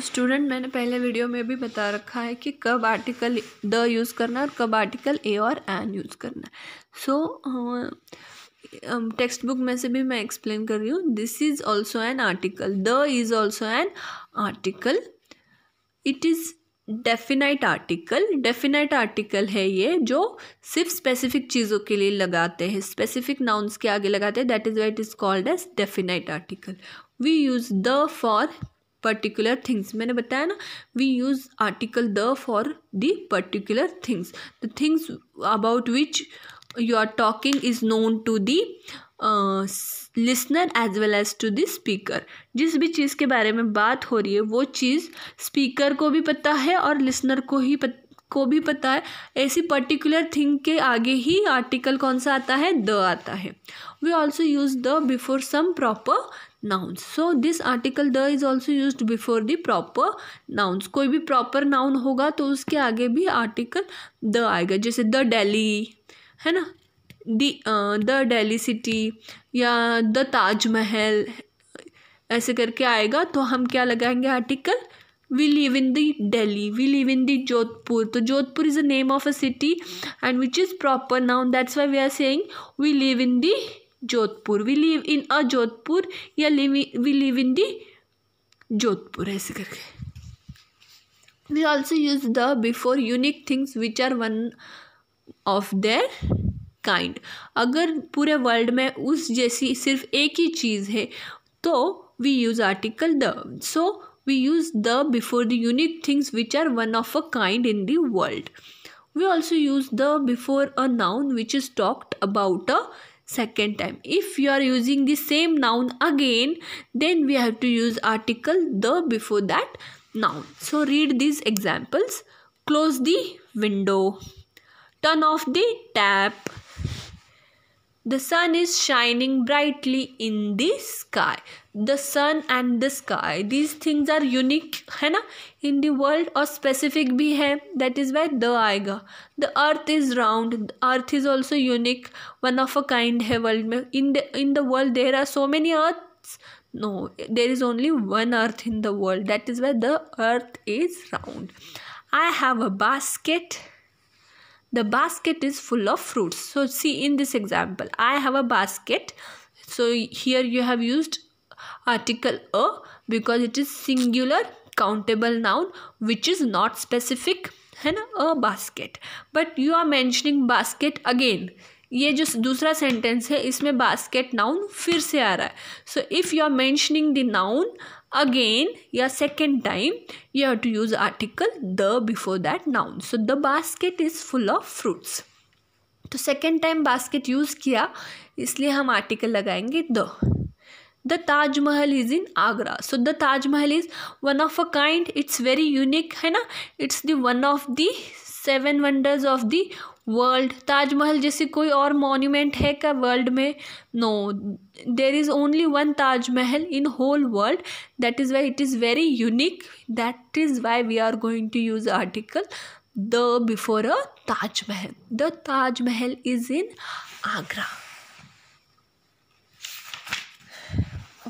Student मैंने पहले video में भी बता रखा है कि कब आर्टिकल द यूज़ करना है और कब आर्टिकल ए और एन यूज़ करना है सो टेक्स्ट बुक में से भी मैं एक्सप्लेन कर रही हूँ this is also an article the is also an article it is definite article definite article है ये जो सिर्फ स्पेसिफिक चीज़ों के लिए लगाते हैं स्पेसिफिक नाउन्स के आगे लगाते हैं that is why it is called as definite article we use the for particular things मैंने बताया ना we use article the for the particular things the things about which you are talking is known to the listener as well as to the speaker जिस भी चीज़ के बारे में बात हो रही है वो चीज़ स्पीकर को भी पता है और लिसनर को ही पत, को भी पता है ऐसी पर्टिकुलर थिंग के आगे ही आर्टिकल कौन सा आता है द आता है we also use the before some proper nouns so this article the is also use before the proper nouns कोई भी प्रॉपर नाउन होगा तो उसके आगे भी आर्टिकल द आएगा जैसे द डेली है ना दी द डेली सिटी या द ताजमहल ऐसे करके आएगा तो हम क्या लगाएंगे article we live in the Delhi we live in the Jodhpur तो Jodhpur is the name of a city and which is proper noun that's why we are saying we live in the Jodhpur we live in a Jodhpur या we live in the Jodhpur ऐसे करके we also use the before unique things which are one of their kind अगर पूरे world में उस जैसी सिर्फ एक ही चीज़ है तो we use article the so we use the before the unique things which are one of a kind in the world we also use the before a noun which is talked about a second time if you are using the same noun again then we have to use article the before that noun so read these examples close the window turn off the tap the sun is shining brightly in the sky. The sun and the sky. These things are unique है ना in the world or specific भी है That is why the आएगा The earth is round. The earth is also unique. One of a kind है world में in the, in the world there are so many earths. No, there is only one earth in the world. That is why the earth is round. I have a basket the basket is full of fruits so see in this example i have a basket so here you have used article a because it is singular countable noun which is not specific and a basket but you are mentioning basket again ये जो दूसरा sentence है इसमें basket noun फिर से आ रहा है so if you are mentioning the noun again या second time you have to use article the before that noun so the basket is full of fruits तो सेकेंड टाइम बास्केट यूज़ किया इसलिए हम आर्टिकल लगाएंगे the the Taj Mahal is in Agra so the Taj Mahal is one of a kind it's very unique है ना it's the one of the seven wonders of the world Taj Mahal जैसे कोई और मॉन्यूमेंट है क्या वर्ल्ड में no there is only one Taj Mahal in whole world that is why it is very unique that is why we are going to use article the before a Taj Mahal the Taj Mahal is in Agra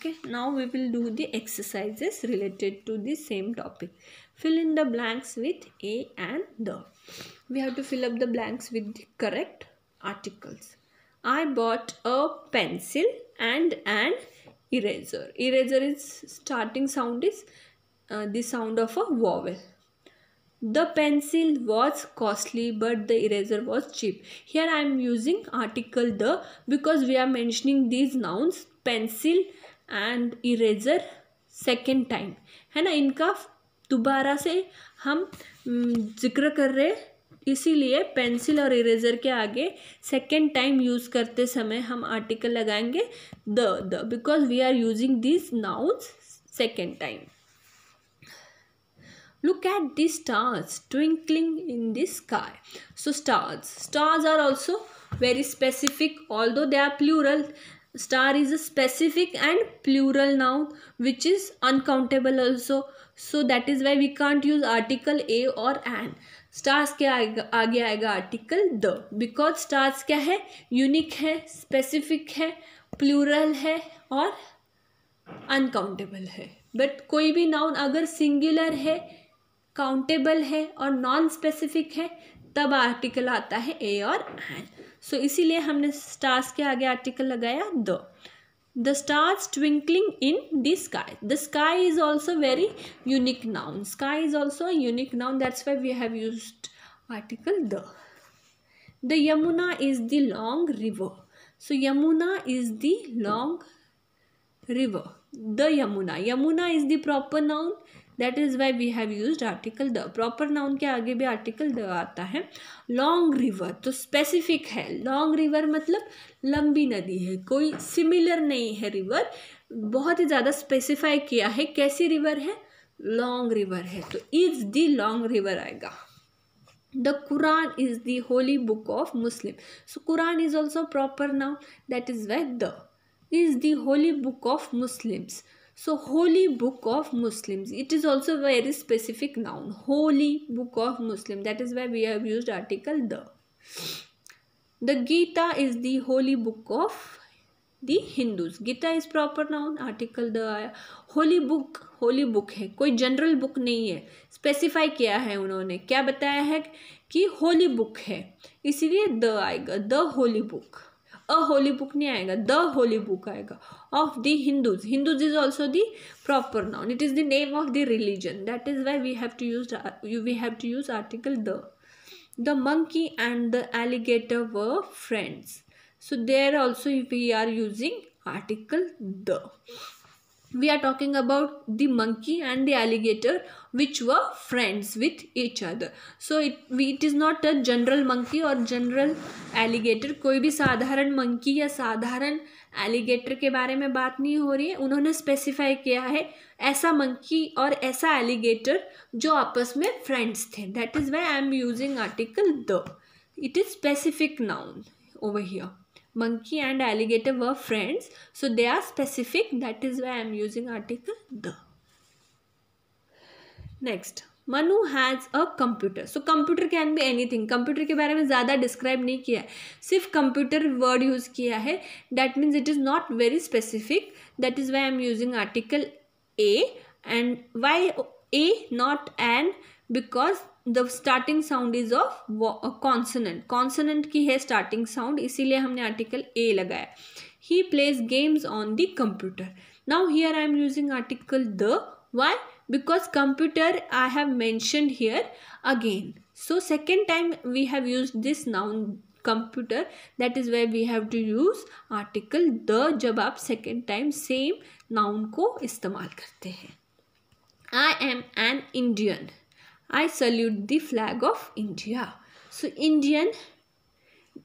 okay now we will do the exercises related to the same topic fill in the blanks with a and the we have to fill up the blanks with the correct articles i bought a pencil and an eraser eraser is starting sound is uh, the sound of a vowel the pencil was costly but the eraser was cheap here i am using article the because we are mentioning these nouns pencil and eraser second time है ना इनका दोबारा से हम जिक्र कर रहे इसीलिए पेंसिल और इरेजर के आगे सेकेंड टाइम यूज़ करते समय हम आर्टिकल लगाएंगे the the because we are using this nouns second time look at this stars twinkling in the sky so stars stars are also very specific although they are plural star is a specific and plural noun which is uncountable also so that is why we can't use article a or an stars क्या आएगा आगे आएगा article the because stars क्या है unique है specific है plural है और अनकाउंटेबल है बट कोई भी नाउन अगर सिंगुलर है काउंटेबल है और नॉन स्पेसिफिक है तब आर्टिकल आता है ए और एन सो so, इसीलिए हमने स्टार्स के आगे आर्टिकल लगाया the the stars twinkling in the sky the sky is also very unique noun sky is also unique noun that's why we have use article the the Yamuna is the long river so Yamuna is the long river the Yamuna Yamuna is the proper noun that is why we have use article the proper noun के आगे भी article the आता है long river तो specific है long river मतलब लंबी नदी है कोई सिमिलर नहीं है रिवर बहुत ही ज़्यादा स्पेसिफाई किया है कैसी रिवर है लॉन्ग रिवर है तो इज़ द लॉन्ग रिवर आएगा the Quran is the holy book of Muslim so Quran is also proper noun that is why the is the holy book of Muslims so holy book of Muslims it is also very specific noun holy book of Muslim that is why we have use article the the Gita is the holy book of the Hindus Gita is proper noun article the आया holy book Holi book है कोई general book नहीं है specify किया है उन्होंने क्या बताया है कि होली बुक है इसीलिए द आएगा the holy book a holy book नहीं आएगा द होली बुक आएगा of the Hindus Hindus is also the proper noun it is the name of the religion that is why we have to use we have to use article the the monkey and the alligator were friends so there also we are using article the we are talking about the monkey and the alligator which were friends with each other so it we, it is not a general monkey or general alligator koi bhi sadharan monkey ya sadharan alligator ke bare mein baat nahi ho rahi hai unhone specify kiya hai aisa monkey aur aisa alligator jo aapas mein friends the that is why I am using article the it is specific noun over here monkey and alligator were friends so they are specific that is why i am using article the next Manu has a computer so computer can be anything computer के बारे में ज़्यादा describe नहीं किया है सिर्फ computer word use किया है that means it is not very specific that is why I am using article a and why a not an because the starting sound is of consonant consonant की है starting sound इसीलिए हमने article a लगाया he plays games on the computer now here I am using article the why because computer I have mention here again so second time we have use this noun computer that is why we have to use article the जब आप second time same noun को इस्तेमाल करते हैं I am an Indian I salute the flag of India. So Indian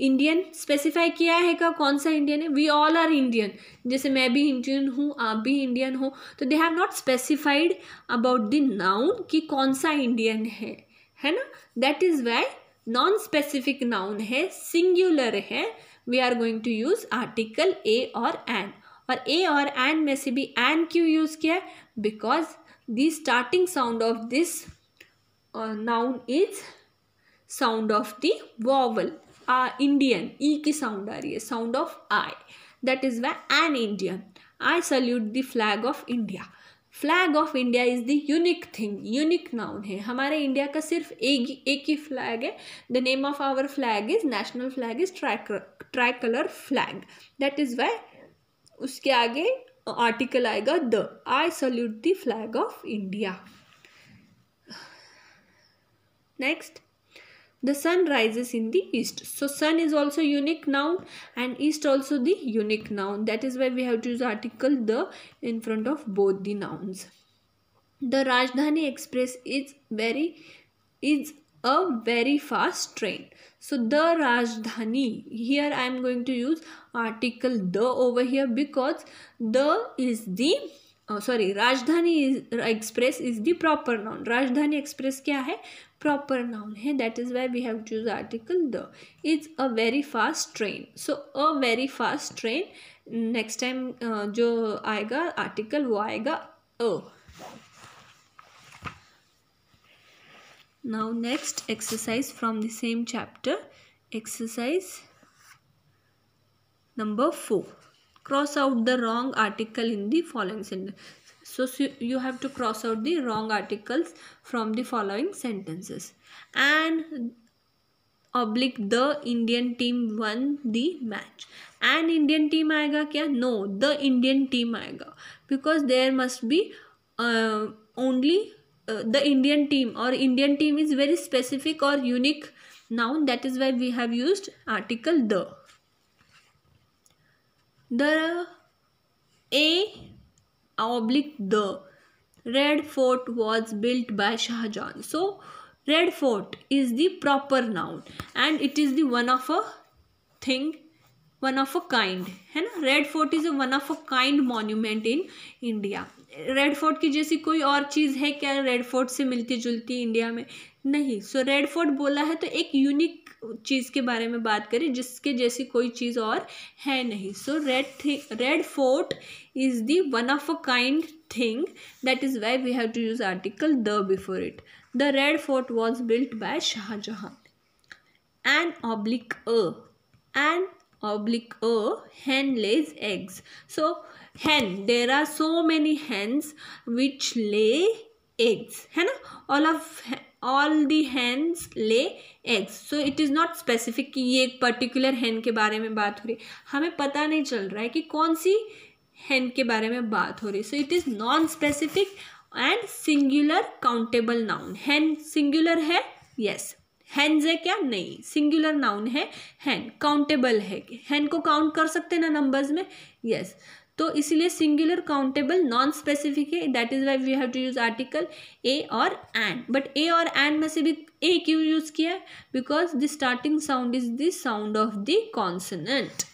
Indian specify किया है का कौन सा इंडियन है वी ऑल आर इंडियन जैसे मैं भी इंडियन हूँ आप भी इंडियन हो तो they have not specified about the noun कि कौन सा इंडियन है है ना that is why non specific noun है सिंगुलर है we are going to use article a और एन और ए और एन में से भी एन क्यों यूज़ किया because the starting sound of this noun is sound of the vowel आ इंडियन ई की साउंड आ रही है sound of I that is why an Indian I salute the flag of India flag of India is the unique thing unique noun है हमारे India का सिर्फ एक एक ही फ्लैग है the name of our flag is national flag is tricolour flag that is why उसके आगे आर्टिकल आएगा the I salute the flag of India Next, the sun rises in the east. So sun is also unique noun and east also the unique noun. That is why we have to use article the in front of both the nouns. The Rajdhani Express is very is a very fast train. So the Rajdhani, here I am going to use article the over here because the is the sorry Rajdhani express is the proper noun Rajdhani express क्या है proper noun है that is why we have choose article the is a very fast train so a very fast train next time जो आएगा article वो आएगा a now next exercise from the same chapter exercise number four cross out the wrong article in the following sentence. So, so you have to cross out the wrong articles from the following sentences. And oblique the Indian team won the match. And Indian team aega kya? No, the Indian team aega because there must be uh, only uh, the Indian team or Indian team is very specific or unique noun. That is why we have used article the. The A oblique the Red Fort was built by Shah Jahan. So Red Fort is the proper noun and it is the one of a thing one of a kind है ना red fort is a one of a kind monument in India red fort की जैसी कोई और चीज़ है क्या red fort से मिलती जुलती इंडिया में नहीं सो रेड फोर्ट बोला है तो एक यूनिक चीज़ के बारे में बात करें जिसके जैसी कोई चीज़ और है नहीं so red thing red fort is the one of a kind thing that is why we have to use article the before it the red fort was built by Shah Jahan an oblique a and oblique a hen lays eggs so hen there are so many hens which lay eggs hai na all of all the hens lay eggs so it is not specific ki ye ek particular hen ke bare mein baat ho rahi hame pata nahi chal raha hai ki kaun si hen ke bare mein baat ho rahi so it is non specific and singular countable noun hen singular hai yes hands है क्या नहीं singular noun है हैन countable है hand को count कर सकते ना नंबर्स में यस yes. तो इसीलिए सिंगुलर काउंटेबल नॉन स्पेसिफिक है that is why we have to use article a और एन बट ए और एन में से भी ए क्यों यूज किया है because the starting sound is the sound of the consonant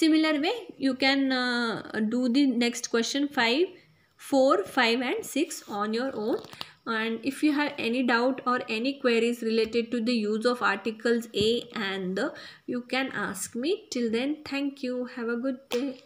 similar way you can do the next question five four five and six on your own and if you have any doubt or any queries related to the use of articles a and the you can ask me till then thank you have a good day